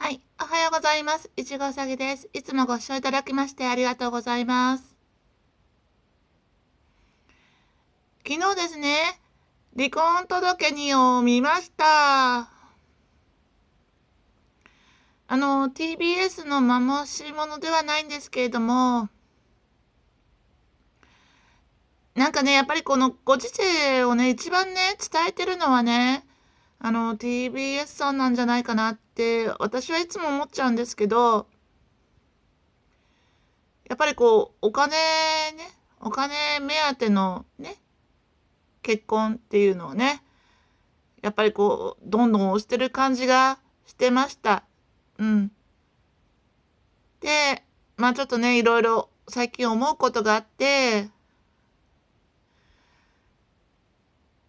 はい。おはようございます。いちごうさぎです。いつもご視聴いただきましてありがとうございます。昨日ですね、離婚届にを見ました。あの、TBS のまもしのではないんですけれども、なんかね、やっぱりこのご時世をね、一番ね、伝えてるのはね、あの、TBS さんなんじゃないかなって、私はいつも思っちゃうんですけど、やっぱりこう、お金ね、お金目当てのね、結婚っていうのをね、やっぱりこう、どんどん押してる感じがしてました。うん。で、まあちょっとね、いろいろ最近思うことがあって、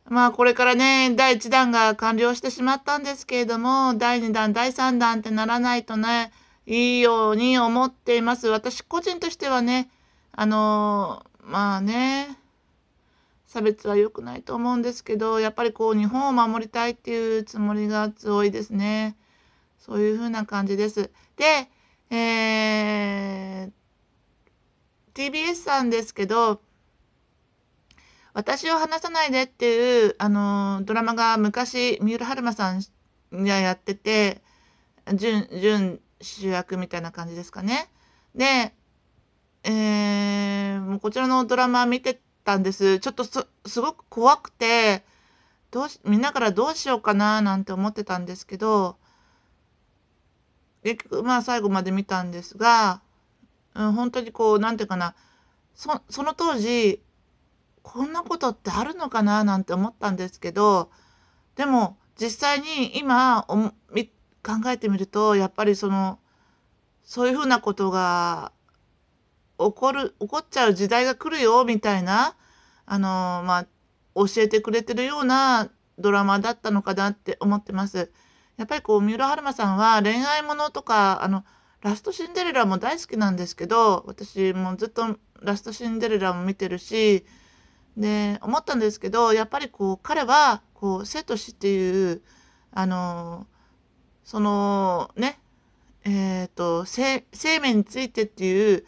まあこれからね、第1弾が完了してしまったんですけれども、第2弾、第3弾ってならないとね、いいように思っています。私個人としてはね、あのまあね、差別は良くないと思うんですけど、やっぱりこう日本を守りたいっていうつもりが強いですね。そういう風な感じです。で、えー、TBS さんですけど、私を話さないでっていう、あの、ドラマが昔、三浦春馬さんがやってて、準、準主役みたいな感じですかね。で、えー、もうこちらのドラマ見てたんです。ちょっとす、すごく怖くて、どうし、みんなからどうしようかななんて思ってたんですけど、結局、まあ最後まで見たんですが、うん、本当にこう、なんていうかな、そ、その当時、こんなことってあるのかななんて思ったんですけどでも実際に今おみ考えてみるとやっぱりそのそういうふうなことが起こる起こっちゃう時代が来るよみたいなあのまあ、教えてくれてるようなドラマだったのかなって思ってます。やっぱりこう三浦春馬さんは恋愛ものとかあのラストシンデレラも大好きなんですけど私もずっとラストシンデレラも見てるしで、思ったんですけど、やっぱりこう、彼は、こう、生と死っていう、あの、その、ね、えっ、ー、と、生命についてっていう、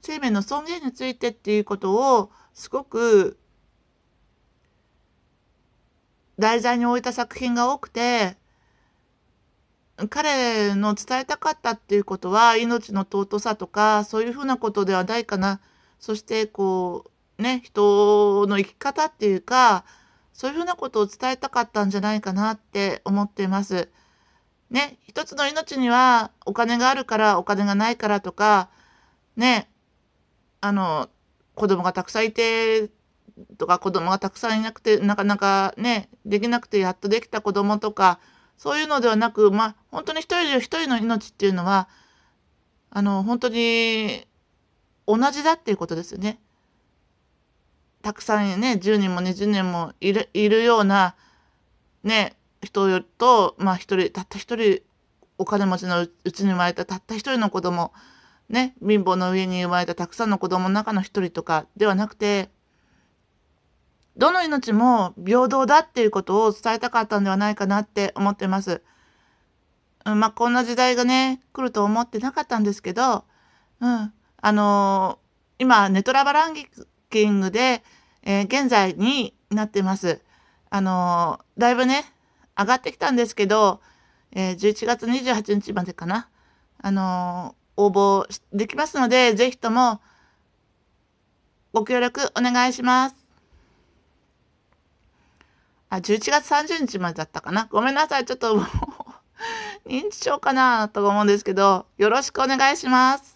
生命の尊厳についてっていうことを、すごく、題材に置いた作品が多くて、彼の伝えたかったっていうことは命の尊さとかそういうふうなことではないかなそしてこうね、人の生き方っていうか、そういうふうなことを伝えたかったんじゃないかなって思っています。ね、一つの命にはお金があるからお金がないからとか、ね、あの、子供がたくさんいてとか子供がたくさんいなくてなかなかね、できなくてやっとできた子供とか、そういうのではなく、まあ、本当に一人で一人の命っていうのは、あの、本当に同じだっていうことですよね。たくさんね、10人も20人もいる、いるような、ね、人と、まあ一人、たった一人、お金持ちのうちに生まれたたった一人の子供、ね、貧乏の上に生まれたたくさんの子供の中の一人とかではなくて、どの命も平等だっていうことを伝えたかったんではないかなって思ってます。うん、まあ、こんな時代がね、来ると思ってなかったんですけど、うん、あのー、今、ネトラバランキキングで、えー、現在になってます。あのー、だいぶね、上がってきたんですけど、えー、11月28日までかな。あの応募できますので、ぜひともご協力お願いします。あ、11月30日までだったかな。ごめんなさい。ちょっともう 認知症かなと思うんですけど、よろしくお願いします。